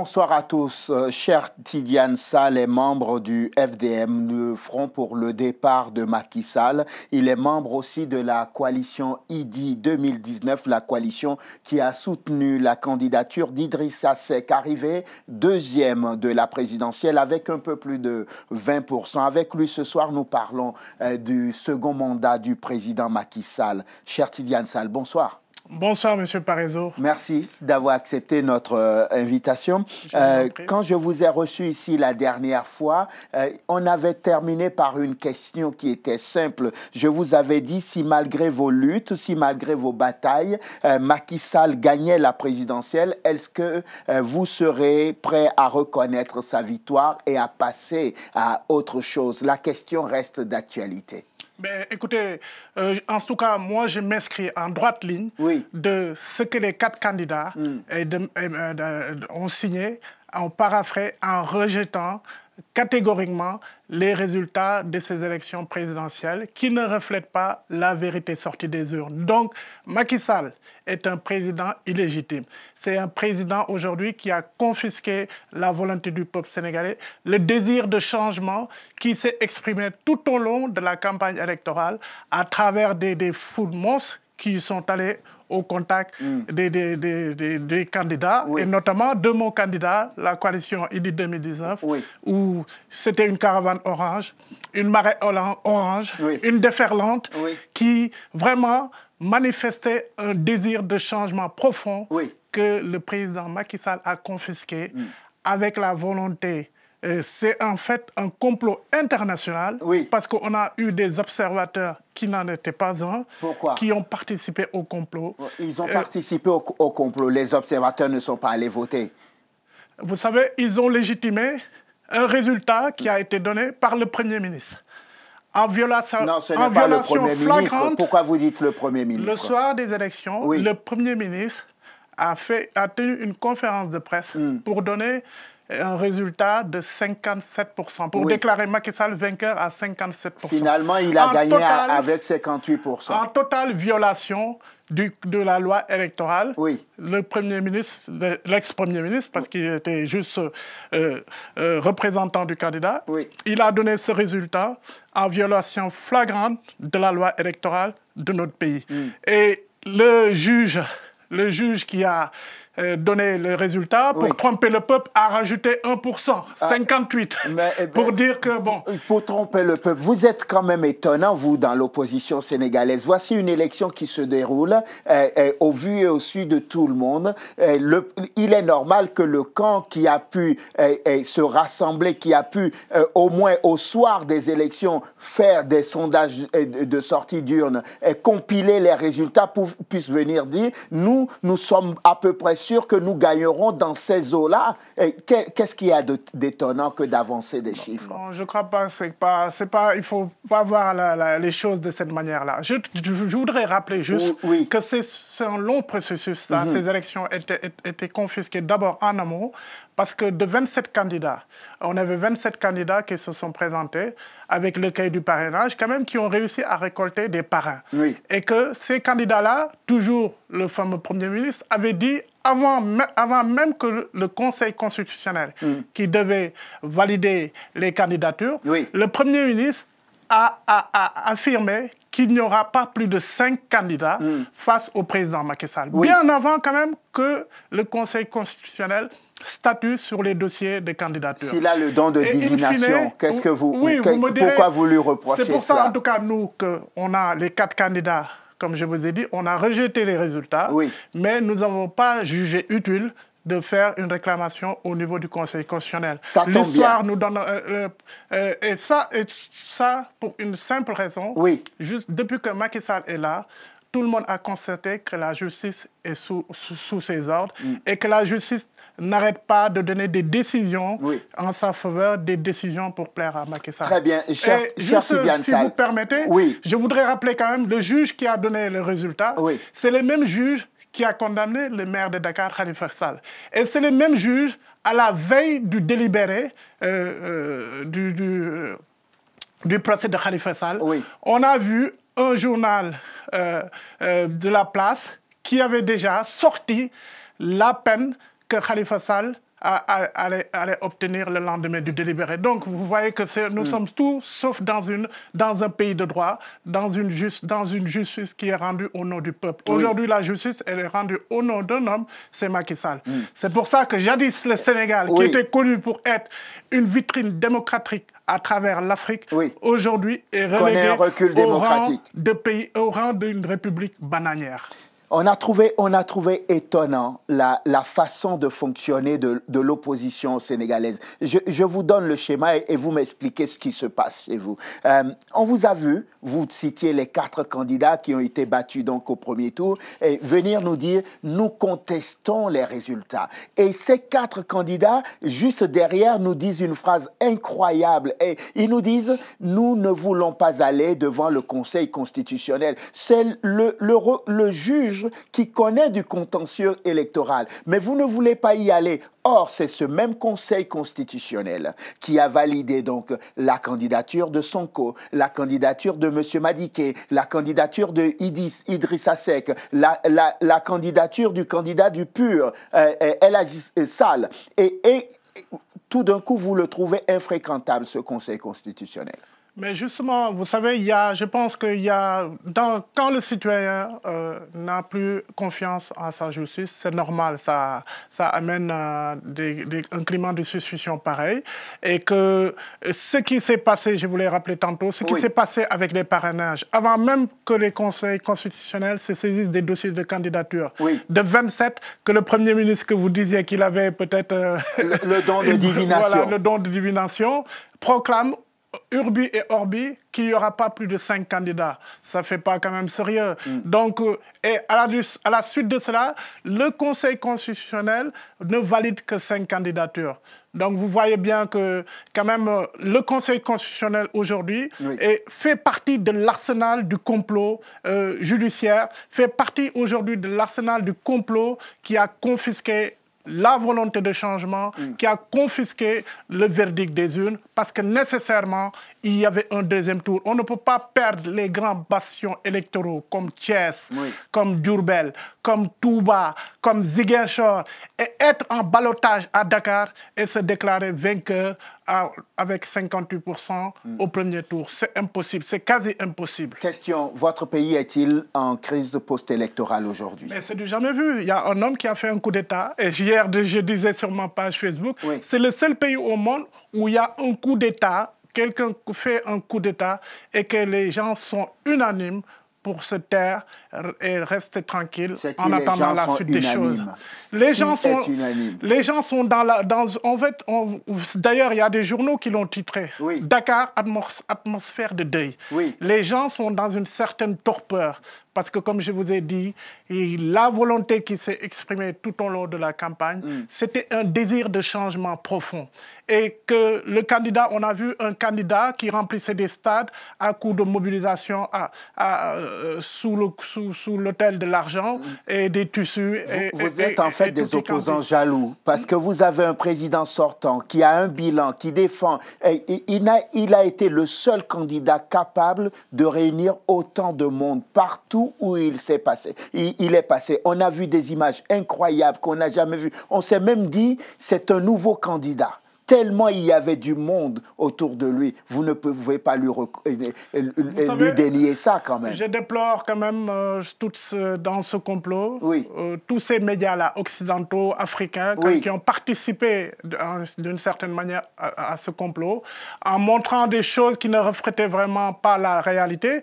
Bonsoir à tous. Euh, cher Tidiane Sall est membre du FDM, le Front pour le départ de Macky Sall. Il est membre aussi de la coalition IDI 2019, la coalition qui a soutenu la candidature d'Idrissa Seck, arrivé deuxième de la présidentielle avec un peu plus de 20%. Avec lui ce soir, nous parlons euh, du second mandat du président Macky Sall. Cher Tidiane Sall, bonsoir. Bonsoir, Monsieur Parézo. – Merci d'avoir accepté notre euh, invitation. Euh, quand je vous ai reçu ici la dernière fois, euh, on avait terminé par une question qui était simple. Je vous avais dit si malgré vos luttes, si malgré vos batailles, Macky Sall gagnait la présidentielle, est-ce que vous serez prêt à reconnaître sa victoire et à passer à autre chose La question reste d'actualité. Ben, écoutez, euh, en tout cas, moi, je m'inscris en droite ligne de ce que les quatre candidats mm. euh, ont signé en paraphré, en rejetant catégoriquement les résultats de ces élections présidentielles qui ne reflètent pas la vérité sortie des urnes. Donc Macky Sall est un président illégitime. C'est un président aujourd'hui qui a confisqué la volonté du peuple sénégalais, le désir de changement qui s'est exprimé tout au long de la campagne électorale à travers des, des fous de monstres qui sont allés au contact mm. des, candidats, et notamment de mon candidat, la coalition ID 2019, où c'était une caravane orange, une marée orange, une déferlante qui vraiment manifestait un désir de changement profond que le président Macky Sall a confisqué mm. avec la volonté c'est en fait un complot international oui. parce qu'on a eu des observateurs qui n'en étaient pas un, qui ont participé au complot. Ils ont euh, participé au, complot, les observateurs ne sont pas allés voter. Vous savez, ils ont légitimé un résultat qui a été donné par le Premier ministre. En, violation, flagrante. Pourquoi vous dites le Premier ministre Le soir des élections, le Premier ministre a, fait, a tenu une conférence de presse hmm. pour donner euh, un résultat de 57%, pour déclarer Macky Sall vainqueur à 57%. Finalement, il a gagné avec 58%. En totale violation du, de la loi électorale. Oui. Le Premier ministre, l'ex-Premier ministre, parce qu'il était juste euh, euh, représentant du candidat, oui. il a donné ce résultat en violation flagrante de la loi électorale de notre pays. Mm. Et le juge, le juge qui a euh, donner les résultats pour tromper le peuple a rajouté 1%, 58, pour ah. eh ben, dire que bon... Euh, pour tromper le peuple, vous êtes quand même étonnant, vous, dans l'opposition sénégalaise. Voici une élection qui se déroule euh, au vu et au su de tout le monde. il est normal que le camp qui a pu se rassembler, qui a pu au moins au soir des élections faire des sondages de sortie d'urne, compiler les résultats, pour, puisse venir dire, nous, nous sommes à peu près sûrs que nous gagnerons dans ces eaux-là. Qu'est-ce qu'il y a d'étonnant que d'avancer des chiffres non, Je ne crois pas. C'est pas, c'est pas, il ne faut pas voir les choses de cette manière-là. Je, voudrais rappeler juste que c'est un long processus. Mm-hmm. Ces élections étaient, étaient confisquées d'abord en amont parce que de 27 candidats, on avait 27 candidats qui se sont présentés avec le cahier du parrainage, quand même, qui ont réussi à récolter des parrains. Et que ces candidats-là, toujours le fameux Premier ministre, avait dit avant, avant même que le Conseil constitutionnel, mm. qui devait valider les candidatures, le Premier ministre a, affirmé qu'il n'y aura pas plus de 5 candidats mm. face au président Macky Sall. Bien avant quand même que le Conseil constitutionnel statut sur les dossiers des candidatures. S'il a le don de divination, qu'est-ce que vous, oui, pourquoi vous lui reprochez C'est pour ça, en tout cas, nous, qu'on a les quatre candidats, comme je vous ai dit, on a rejeté les résultats, mais nous n'avons pas jugé utile de faire une réclamation au niveau du Conseil constitutionnel. L'histoire nous donne... Euh, euh, euh, et, ça, ça, pour une simple raison, juste depuis que Macky Sall est là, tout le monde a constaté que la justice est sous, ses ordres mm. et que la justice n'arrête pas de donner des décisions en sa faveur, des décisions pour plaire à Macky Sall. Très bien. Cher, et si vous permettez, je voudrais rappeler quand même le juge qui a donné le résultat. C'est le même juge qui a condamné le maire de Dakar, Khalifa Sall. Et c'est le même juge à la veille du délibéré euh, euh, du, euh, du, procès de Khalifa Sall. On a vu un journal euh, euh, de la place qui avait déjà sorti la peine que Khalifa Sall à, aller obtenir le lendemain du délibéré. Donc, vous voyez que nous mm. sommes tous, sauf dans, un pays de droit, dans une, justice qui est rendue au nom du peuple. Aujourd'hui, la justice, elle est rendue au nom d'un homme, c'est Macky Sall. Mm. C'est pour ça que jadis, le eh, Sénégal, qui était connu pour être une vitrine démocratique à travers l'Afrique, aujourd'hui est relégué au rang de pays, au rang d'une république bananière. On a trouvé, on a trouvé étonnant la, façon de fonctionner de, l'opposition sénégalaise. Je, vous donne le schéma et, vous m'expliquez ce qui se passe chez vous. Euh, on vous a vu, vous citiez les quatre candidats qui ont été battus donc au premier tour, et venir nous dire nous contestons les résultats. Et ces quatre candidats, juste derrière, nous disent une phrase incroyable. Et ils nous disent nous ne voulons pas aller devant le Conseil constitutionnel. C'est le, le juge qui connaît du contentieux électoral, mais vous ne voulez pas y aller. Or, c'est ce même Conseil constitutionnel qui a validé donc la candidature de Sonko, la candidature de M. Madike, la candidature de Idriss, Idrissa la, candidature du candidat du PUR, euh, euh El Sal. et tout d'un coup, vous le trouvez infréquentable, ce Conseil constitutionnel. Mais justement, vous savez, il y je pense qu'il y a, quand le citoyen euh, n'a plus confiance en sa justice, c'est normal, ça, ça amène euh, un climat de suspicion pareil. Et que ce qui s'est passé, je vous l'ai tantôt, ce qui s'est passé avec les parrainages, avant même que les conseils constitutionnels se saisissent des dossiers de candidature, de 27, que le Premier ministre que vous disiez qu'il avait peut-être... Euh, le, don de divination. Voilà, le don de divination, proclame Urbi et Orbi, qu'il n'y aura pas plus de cinq candidats. Ça ne fait pas quand même sérieux. Mm. Donc, euh, et à la, suite de cela, le Conseil constitutionnel ne valide que cinq candidatures. Donc, vous voyez bien que, quand même, euh, le Conseil constitutionnel aujourd'hui fait partie de l'arsenal du complot euh, judiciaire, fait partie aujourd'hui de l'arsenal du complot qui a confisqué la volonté de changement mm. qui a confisqué le verdict des urnes parce que nécessairement, il y avait un deuxième tour. On ne peut pas perdre les grands bastions électoraux comme Chess, comme Durbel, comme Touba, comme Ziguinchor, et être en balotage à Dakar et se déclarer vainqueur avec 58% au hmm. premier tour. C'est impossible, c'est quasi impossible. Question, votre pays est-il en crise post-électorale aujourd'hui Mais c'est du jamais vu. Il y a un homme qui a fait un coup d'État, et hier je disais sur ma page Facebook, c'est le seul pays au monde où il y a un coup d'État, quelqu'un fait un coup d'État et que les gens sont unanimes pour se taire et rester tranquille en attendant la suite des choses. Les gens sont, les gens sont dans la, dans, en fait, d'ailleurs, il y a des journaux qui l'ont titré. Dakar, atmosphère de deuil. Les gens sont dans une certaine torpeur parce que, comme je vous ai dit, la volonté qui s'est exprimée tout au long de la campagne, mm. c'était un désir de changement profond. Et que le candidat, on a vu un candidat qui remplissait des stades à coup de mobilisation à, euh, sous l'autel sous, de l'argent mm. et des tissus. vous, êtes en fait des opposants jaloux parce que vous avez un président sortant qui a un bilan, qui défend. Il il a été le seul candidat capable de réunir autant de monde partout où il s'est passé. Il, il, est passé. On a vu des images incroyables qu'on n'a jamais vues. On s'est même dit, c'est un nouveau candidat tellement il y avait du monde autour de lui. Vous ne pouvez pas lui, euh, euh, euh, délier ça quand même. Je déplore quand même tout ce, dans ce complot tous ces médias-là, occidentaux, africains, qui ont participé hein, d'une certaine manière à, ce complot, en montrant des choses qui ne reflétaient vraiment pas la réalité.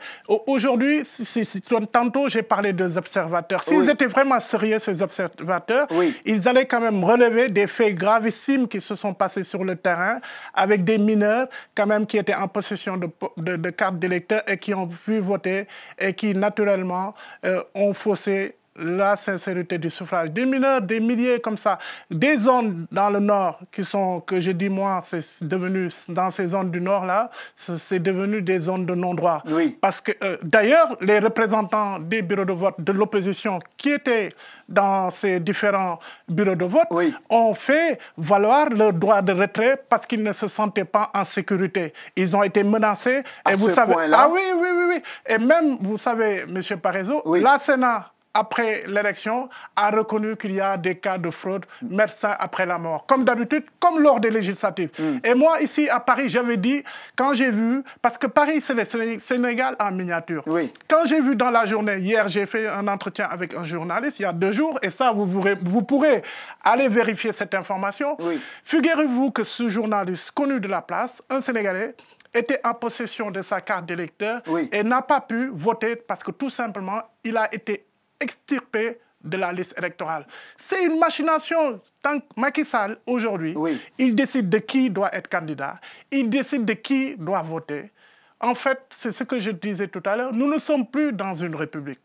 Aujourd'hui, si, tantôt j'ai parlé des observateurs. S'ils étaient vraiment sérieux, ces observateurs, ils allaient quand même relever des faits gravissimes qui se sont passés sur sur le terrain avec des mineurs quand même qui étaient en possession de, cartes d'électeurs et qui ont pu voter et qui naturellement euh, ont faussé la sincérité du suffrage. Des mineurs, des milliers comme ça, des zones dans le Nord qui sont, que je dis moi, c'est devenu, dans ces zones du Nord-là, c'est devenu des zones de non-droit. Oui. Parce que, euh, d'ailleurs, les représentants des bureaux de vote de l'opposition qui étaient dans ces différents bureaux de vote ont fait valoir leur droit de retrait parce qu'ils ne se sentaient pas en sécurité. Ils ont été menacés. À et ce vous savez. Ah oui, oui, oui, Et même, vous savez, M. Parézo, la Sénat après l'élection, a reconnu qu'il y a des cas de fraude, médecin après la mort. Comme d'habitude, comme lors des législatives. Mm. Et moi, ici, à Paris, j'avais dit, quand j'ai vu, parce que Paris, c'est le Sénégal en miniature. Quand j'ai vu dans la journée, hier, j'ai fait un entretien avec un journaliste, il y a deux jours, et ça, vous, vous, pourrez aller vérifier cette information. Figurez-vous que ce journaliste connu de la place, un Sénégalais, était en possession de sa carte d'électeur et n'a pas pu voter parce que tout simplement, il a été extirpé de la liste électorale. C'est une machination. Tant que Macky Sall, aujourd'hui, il décide de qui doit être candidat, il décide de qui doit voter. En fait, c'est ce que je disais tout à l'heure, nous ne sommes plus dans une république.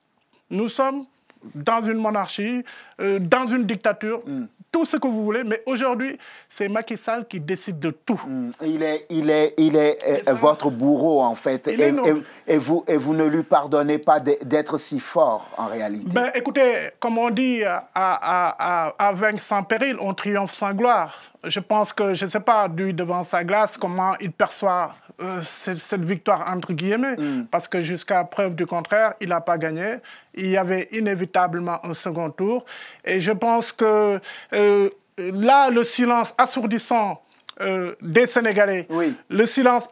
Nous sommes dans une monarchie, euh, dans une dictature, hmm tout ce que vous voulez, mais aujourd'hui, c'est Macky Sall qui décide de tout. Mm. Il est, il est, il est euh, votre bourreau, en fait. Et, vous, et vous ne lui pardonnez pas d'être si fort, en réalité. Ben, écoutez, comme on dit, à, à, à, à vaincre sans péril, on triomphe sans gloire. Je pense que, je ne sais pas, lui, devant sa glace, comment il perçoit euh, cette, victoire, entre guillemets, mm. parce que jusqu'à preuve du contraire, il n'a pas gagné. Il y avait inévitablement un second tour. Et je pense que... Euh, euh, là, le silence assourdissant euh, des Sénégalais, le silence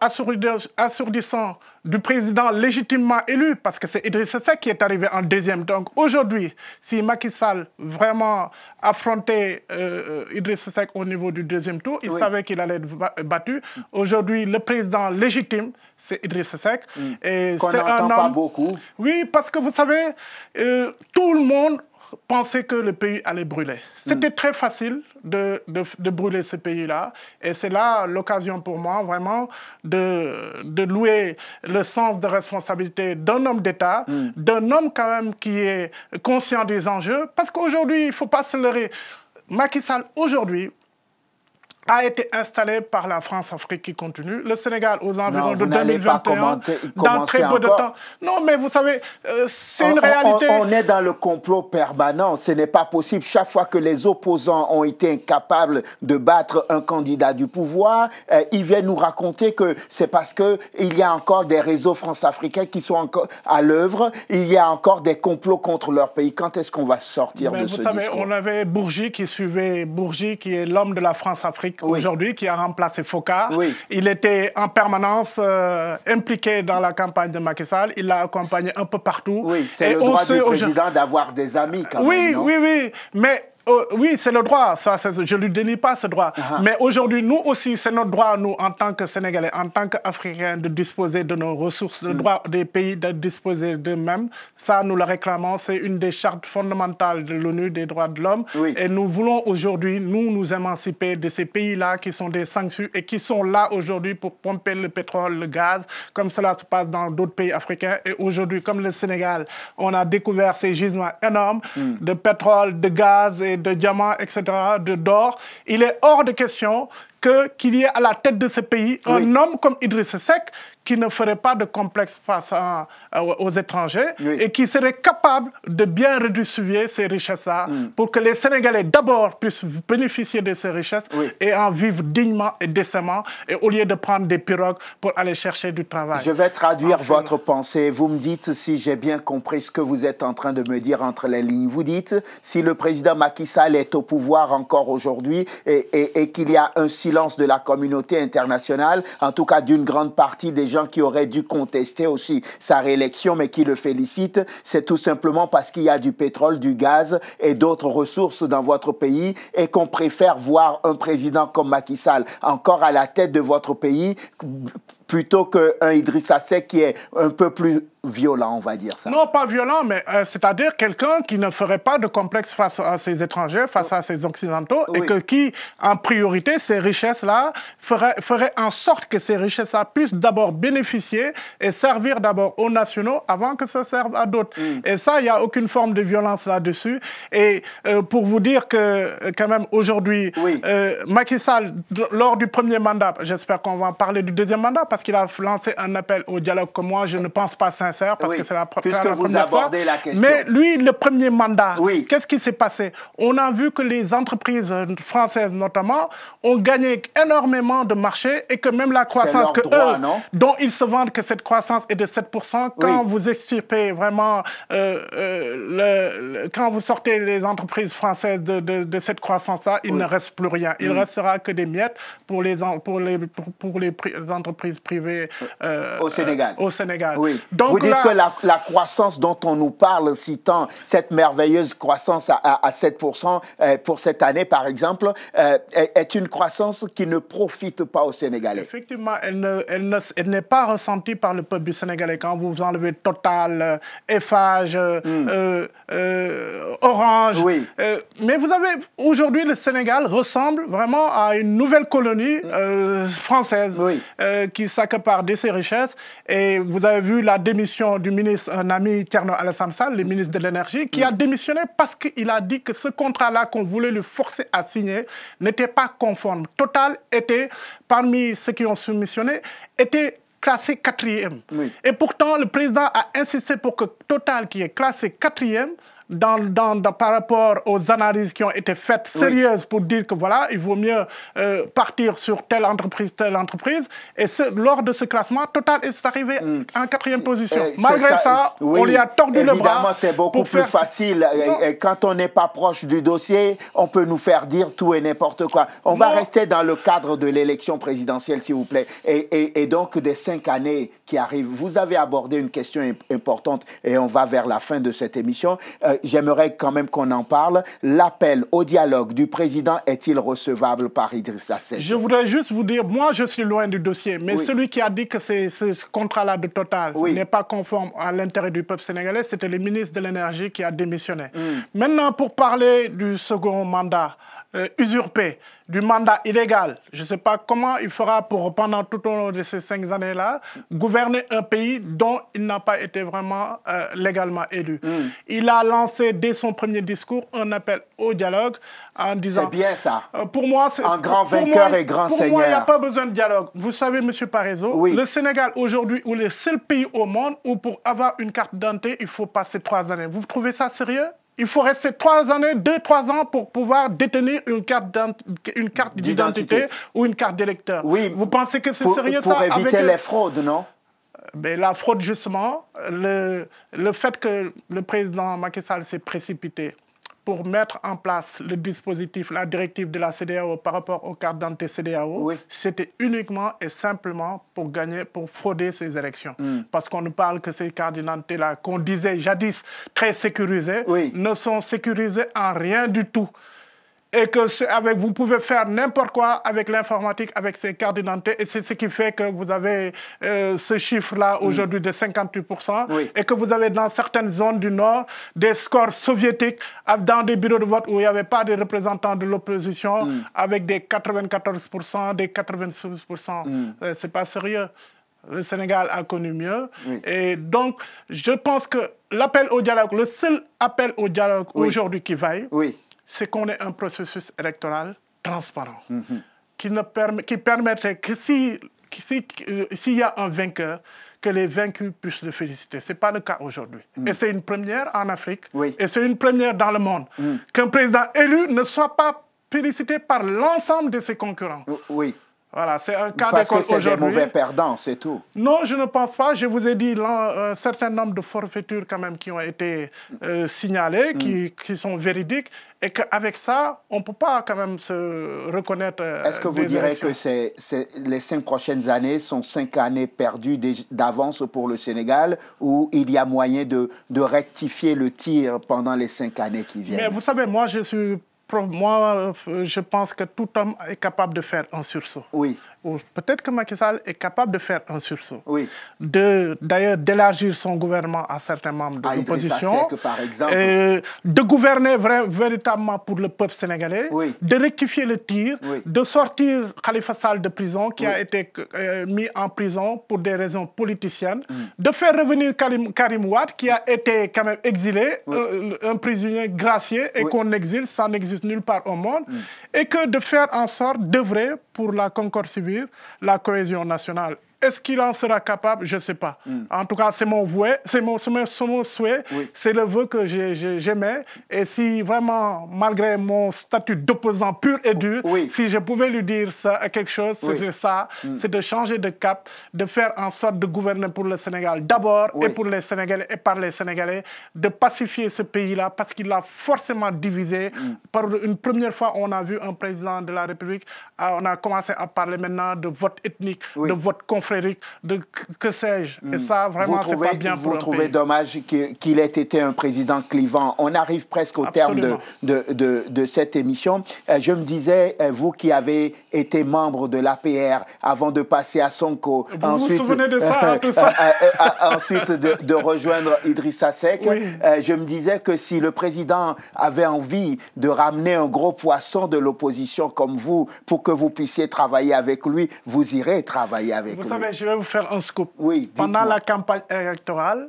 assourdissant du président légitimement élu, parce que c'est Idriss Seck qui est arrivé en deuxième. Donc aujourd'hui, si Macky Sall vraiment affrontait euh, Idrissa au niveau du deuxième tour, il savait qu'il allait être battu. Aujourd'hui, le président légitime, c'est Idriss Seck. Mm. Et Qu'on n'entend pas beaucoup. Oui, parce que vous savez, euh, tout le monde penser que le pays allait brûler. C'était très facile de, brûler ce pays-là. Et c'est là l'occasion pour moi vraiment de, louer le sens de responsabilité d'un homme d'État, mm. d'un homme quand même qui est conscient des enjeux. Parce qu'aujourd'hui, il ne faut pas se leurrer. Macky Sall, aujourd'hui, a été installé par la France-Afrique qui continue. Le Sénégal, aux environs de 2021, dans très peu de temps. Non, mais vous savez, euh, c'est une réalité. On, est dans le complot permanent. Ce n'est pas possible. Chaque fois que les opposants ont été incapables de battre un candidat du pouvoir, euh, ils viennent nous raconter que c'est parce qu'il y a encore des réseaux france-africains qui sont encore à l'œuvre. Il y a encore des complots contre leur pays. Quand est-ce qu'on va sortir de ce discours Vous savez, on avait Bourgi qui suivait, Bourgi qui est l'homme de la France-Afrique aujourd'hui, qui a remplacé Foca Il était en permanence euh, impliqué dans la campagne de Macky Sall. Il l'a accompagné un peu partout. Oui, c'est le droit du président d'avoir des amis quand même, Oui, oui, oui. Mais Oh, oui, c'est le droit, ça, je ne lui dénie pas ce droit. Ah ah. Mais aujourd'hui, nous aussi, c'est notre droit, nous, en tant que Sénégalais, en tant qu'Africains, de disposer de nos ressources, le mm. droit des pays de disposer d'eux-mêmes. Ça, nous le réclamons, c'est une des chartes fondamentales de l'ONU des droits de l'homme. Et nous voulons aujourd'hui, nous, nous émanciper de ces pays-là qui sont des sanctions et qui sont là aujourd'hui pour pomper le pétrole, le gaz, comme cela se passe dans d'autres pays africains. Et aujourd'hui, comme le Sénégal, on a découvert ces gisements énormes mm. de pétrole, de gaz et de diamants, etc., de d'or. Il est hors de question que qu'il y ait à la tête de ce pays un homme comme Idriss Seck qui ne ferait pas de complexe face euh, aux étrangers et qui serait capable de bien redistribuer ces richesses-là mm. pour que les Sénégalais d'abord puissent bénéficier de ces richesses et en vivre dignement et décemment et au lieu de prendre des pirogues pour aller chercher du travail. Je vais traduire votre pensée. Vous me dites si j'ai bien compris ce que vous êtes en train de me dire entre les lignes. Vous dites si le président Macky Sall est au pouvoir encore aujourd'hui et, et qu'il y a un silence de la communauté internationale, en tout cas d'une grande partie des gens qui auraient dû contester aussi sa réélection, mais qui le félicitent, c'est tout simplement parce qu'il y a du pétrole, du gaz et d'autres ressources dans votre pays et qu'on préfère voir un président comme Macky Sall encore à la tête de votre pays plutôt qu'un Idrissa Seck qui est un peu plus violent, on va dire ça. Non, pas violent, mais euh, c'est-à-dire quelqu'un qui ne ferait pas de complexe face à ses étrangers, face à ses occidentaux, et que qui, en priorité, ces richesses-là, ferait, ferait en sorte que ces richesses-là puissent d'abord bénéficier et servir d'abord aux nationaux avant que ça serve à d'autres. Mm. Et ça, il n'y a aucune forme de violence là-dessus. Et euh, pour vous dire que, quand même, aujourd'hui, euh, Macky Sall, lors du premier mandat, j'espère qu'on va en parler du deuxième mandat, qu'il a lancé un appel au dialogue comme moi, je ne pense pas sincère, parce que c'est la, Puisque vous abordez La question. Mais lui, le premier mandat, qu'est-ce qui s'est passé On a vu que les entreprises françaises, notamment, ont gagné énormément de marché et que même la croissance que dont ils se vendent que cette croissance est de 7%, quand vous extirpez vraiment, euh, euh, le, quand vous sortez les entreprises françaises de, cette croissance-là, il ne reste plus rien. Il ne mm. restera que des miettes pour les, pour les, pour, les entreprises privées euh, au Sénégal. Euh, au Sénégal. Oui. Donc, Vous dites que la, croissance dont on nous parle, citant cette merveilleuse croissance à, 7% euh, pour cette année, par exemple, est, une croissance qui ne profite pas aux Sénégalais. Effectivement, elle n'est ne, pas ressentie par le peuple du Sénégalais. Quand vous enlevez Total, Eiffage, hmm. Orange, oui. mais vous avez aujourd'hui le Sénégal ressemble vraiment à une nouvelle colonie hmm. française oui. qui part, de ces richesses. Et vous avez vu la démission du ministre un Tierno Alassane le ministre de l'Énergie, qui a mm. démissionné parce qu'il a dit que ce contrat-là qu'on voulait lui forcer à signer n'était pas conforme. Total était, parmi ceux qui ont soumissionné, était classé quatrième. Et pourtant, le président a insisté pour que Total, qui est classé quatrième, dans, par rapport aux analyses qui ont été faites sérieuses pour dire que voilà, il vaut mieux euh, partir sur telle entreprise, telle entreprise. Et lors de ce classement, Total est arrivé hmm. en quatrième euh, position. Malgré ça, on lui a tordu le bras. Évidemment, c'est beaucoup plus facile. quand on n'est pas proche du dossier, on peut nous faire dire tout et n'importe quoi. On va rester dans le cadre de l'élection présidentielle, s'il vous plaît. Et, et donc, des cinq années qui arrivent, vous avez abordé une question importante et on va vers la fin de cette émission. Euh, j'aimerais quand même qu'on en parle. L'appel au dialogue du président est-il recevable par Idrissa Seck Je voudrais juste vous dire, moi je suis loin du dossier, mais celui qui a dit que c'est, ce contrat-là de Total n'est pas conforme à l'intérêt du peuple sénégalais, c'était le ministre de l'Énergie qui a démissionné. Hmm. Maintenant, pour parler du second mandat, euh, usurpé, du mandat illégal. Je ne sais pas comment il fera pour, pendant tout au long de ces cinq années-là, gouverner un pays dont il n'a pas été vraiment euh, légalement élu. Hmm. Il a lancé, dès son premier discours, un appel au dialogue en disant... C'est bien ça. Euh, pour moi, c'est... Un grand vainqueur et grand seigneur. Pour moi, il n'y a pas besoin de dialogue. Vous savez, M. Parezo, le Sénégal, aujourd'hui, est le seul pays au monde où pour avoir une carte dentée, il faut passer trois années. Vous trouvez ça sérieux il faut rester trois années, deux, trois ans pour pouvoir détenir une carte, carte d'identité ou une carte d'électeur. Oui, Vous pensez que c'est sérieux ça Pour éviter les fraudes, non mais euh, ben, la fraude, justement, le, le fait que le président Macky Sall s'est précipité pour mettre en place le dispositif, la directive de la CDAO par rapport aux cartes d'anté CDAO, c'était uniquement et simplement pour gagner, pour frauder ces élections. Hmm. Parce qu'on nous parle que ces cartes là qu'on disait jadis très sécurisées, ne sont sécurisées en rien du tout et que avec, vous pouvez faire n'importe quoi avec l'informatique, avec ces cartes d'identité. Et c'est ce qui fait que vous avez euh, ce chiffre-là mm. aujourd'hui de 58%. Et que vous avez dans certaines zones du Nord des scores soviétiques dans des bureaux de vote où il n'y avait pas de représentants de l'opposition mm. avec des 94%, des 96%. Mm. Euh, c'est pas sérieux. Le Sénégal a connu mieux. Et donc, je pense que l'appel au dialogue, le seul appel au dialogue aujourd'hui qui vaille, oui c'est qu'on ait un processus électoral transparent, mm-hmm. qui, ne permettrait que euh, s'il y a un vainqueur, que les vaincus puissent le féliciter. Ce n'est pas le cas aujourd'hui. Mm. Et c'est une première en Afrique, et c'est une première dans le monde, mm. qu'un président élu ne soit pas félicité par l'ensemble de ses concurrents. Oui. Voilà, c'est un cas que c'est des mauvais perdants, c'est tout. Non, je ne pense pas. Je vous ai dit un certain nombre de forfaitures quand même qui ont été euh, signalées, mm. qui, sont véridiques, et qu'avec ça, on ne peut pas quand même se reconnaître. Euh, Est-ce que vous direz que c'est les cinq prochaines années sont cinq années perdues d'avance pour le Sénégal, ou il y a moyen de, de rectifier le tir pendant les cinq années qui viennent Mais vous savez, moi, je suis moi, euh, je pense que tout homme est capable de faire un sursaut. Oui peut-être que Macky Sall est capable de faire un sursaut. Oui. D'ailleurs, d'élargir son gouvernement à certains membres de l'opposition. de gouverner véritablement pour le peuple sénégalais. De rectifier le tir. De sortir Khalifa Sall de prison, qui a été euh, mis en prison pour des raisons politiciennes. Mm. De faire revenir Karim, Karim qui a été quand même exilé, euh, un, prisonnier gracié, et qu'on exile, ça n'existe nulle part au monde. Mm. Et que de faire en sorte d'œuvrer pour la concorde civile la cohésion nationale est-ce qu'il en sera capable Je ne sais pas. Hmm. En tout cas, c'est mon, c'est mon, mon, souhait, c'est le vœu que j'aimais. Et si vraiment, malgré mon statut d'opposant pur et dur, si je pouvais lui dire ça, quelque chose, c'est ça, hmm. c'est de changer de cap, de faire en sorte de gouverner pour le Sénégal d'abord et pour les Sénégalais et par les Sénégalais, de pacifier ce pays-là parce qu'il l'a forcément divisé. Hmm. Par une première fois, on a vu un président de la République, ah, on a commencé à parler maintenant de vote ethnique, de vote conflit Frédéric, de que sais-je. Et hmm. ça, vraiment, c'est pas bien vous trouvez dommage qu'il ait été un président clivant. On arrive presque au terme de, de, cette émission. Euh, je me disais, euh, vous qui avez été membre de l'APR avant de passer à Sonko, vous ensuite, vous souvenez de ça, hein, ça euh, ensuite de, rejoindre Idrissa Seck, je me disais que si le président avait envie de ramener un gros poisson de l'opposition comme vous pour que vous puissiez travailler avec lui, vous irez travailler avec lui je vais vous faire un scoop. Pendant la campagne électorale,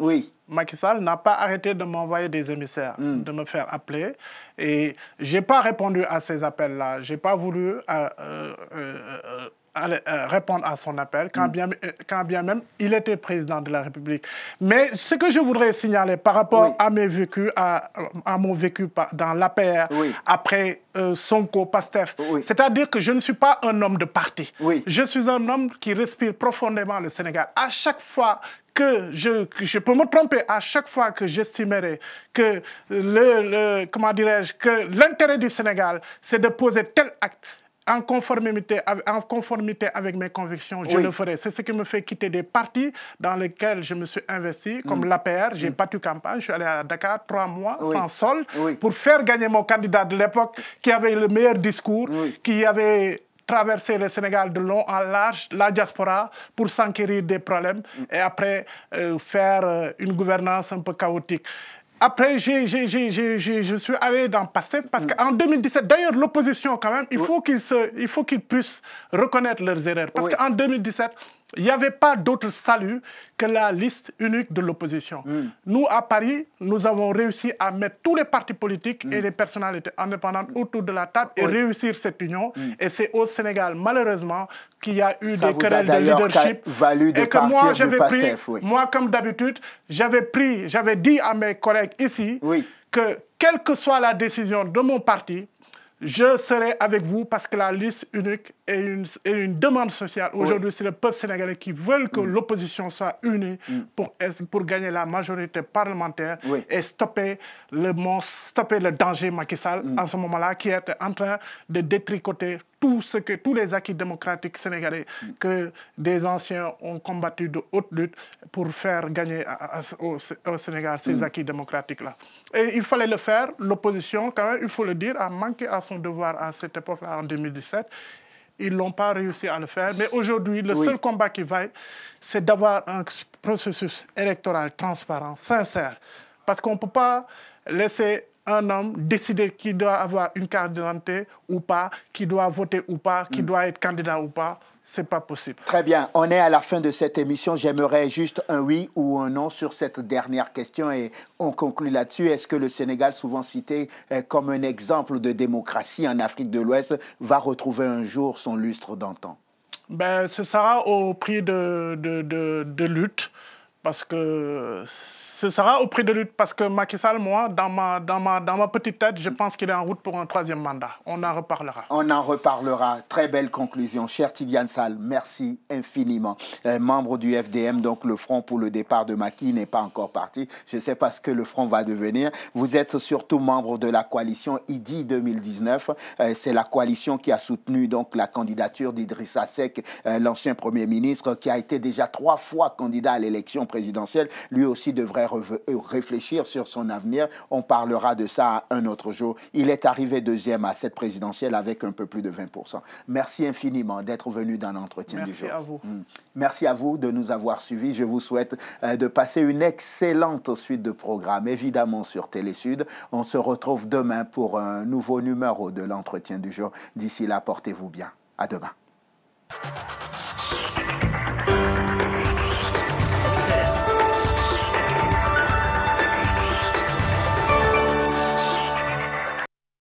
Macky Sall n'a pas arrêté de m'envoyer des émissaires, hmm. de me faire appeler. Et je n'ai pas répondu à ces appels-là. Je n'ai pas voulu euh, euh, euh, euh, répondre à son appel, quand mm. bien, euh, quand bien même il était président de la République. Mais ce que je voudrais signaler par rapport à, mes vécus, à, mon vécu dans l'APR, après son euh, Sonko, Pasteur, c'est-à-dire que je ne suis pas un homme de parti. Je suis un homme qui respire profondément le Sénégal. À chaque fois que je, je peux me tromper à chaque fois que j'estimerai que le comment dirais-je que l'intérêt du Sénégal c'est de poser tel acte en conformité, avec, en conformité avec mes convictions, je le ferai. C'est ce qui me fait quitter des partis dans lesquels je me suis investi, comme mm. l'APR. J'ai mm. battu campagne, je suis allé à Dakar trois mois sans sol pour faire gagner mon candidat de l'époque qui avait le meilleur discours, qui avait traversé le Sénégal de long en large, la diaspora, pour s'enquérir des problèmes mm. et après euh, faire euh, une gouvernance un peu chaotique. Après, je suis allé dans passé, parce qu'en 2017, d'ailleurs, l'opposition, quand même, il faut qu'ils puissent reconnaître leurs erreurs. Parce qu'en 2017, il n'y avait pas d'autre salut que la liste unique de l'opposition. Hmm. Nous, à Paris, nous avons réussi à mettre tous les partis politiques hmm. et les personnalités indépendantes autour de la table et réussir cette union. Hmm. Et c'est au Sénégal, malheureusement, qu'il y a eu des querelles de leadership. et que moi, j'avais pris, moi, comme d'habitude, j'avais pris, j'avais dit à mes collègues ici que quelle que soit la décision de mon parti, je serai avec vous parce que la liste unique est une, demande sociale. Aujourd'hui, c'est le peuple sénégalais qui veut que mm. l'opposition soit unie mm. pour, pour gagner la majorité parlementaire et stopper le stopper le danger Macky Sall mm. en ce moment-là qui est en train de détricoter tout ce que, tous les acquis démocratiques sénégalais que des anciens ont combattu de haute lutte pour faire gagner au, Sénégal ces mm. acquis démocratiques-là. Et il fallait le faire. L'opposition, quand même, il faut le dire, a manqué à son devoir à cette époque-là, en 2017. Ils l'ont pas réussi à le faire. Mais aujourd'hui, le seul combat qui vaille, c'est d'avoir un processus électoral transparent, sincère. Parce qu'on ne peut pas laisser un homme décider qui doit avoir une carte ou pas, qui doit voter ou pas, qui mm. doit être candidat ou pas. C'est pas possible. Très bien. On est à la fin de cette émission. J'aimerais juste un oui ou un non sur cette dernière question et on conclut là-dessus. Est-ce que le Sénégal, souvent cité euh, comme un exemple de démocratie en Afrique de l'Ouest, va retrouver un jour son lustre d'antan Ben, ce sera au prix de, de lutte parce que ce sera au prix de lutte parce que Macky Sall, moi, dans ma, dans ma, petite tête, je pense qu'il est en route pour un troisième mandat. On en reparlera. On en reparlera. Très belle conclusion. Cher Tidiane Sall, merci infiniment. Euh, membre du FDM, donc le Front pour le départ de Macky n'est pas encore parti. Je ne sais pas ce que le Front va devenir. Vous êtes surtout membre de la coalition IDI 2019. Euh, c'est la coalition qui a soutenu donc la candidature d'Idrissa Seck, euh, l'ancien Premier ministre, qui a été déjà trois fois candidat à l'élection présidentielle. Lui aussi devrait euh, réfléchir sur son avenir. On parlera de ça un autre jour. Il est arrivé deuxième à cette présidentielle avec un peu plus de 20%. Merci infiniment d'être venu dans l'entretien du jour. Merci à vous. Mm. Merci à vous de nous avoir suivis. Je vous souhaite euh, de passer une excellente suite de programmes, évidemment sur Télésud. On se retrouve demain pour un nouveau numéro de l'entretien du jour. D'ici là, portez-vous bien. À demain.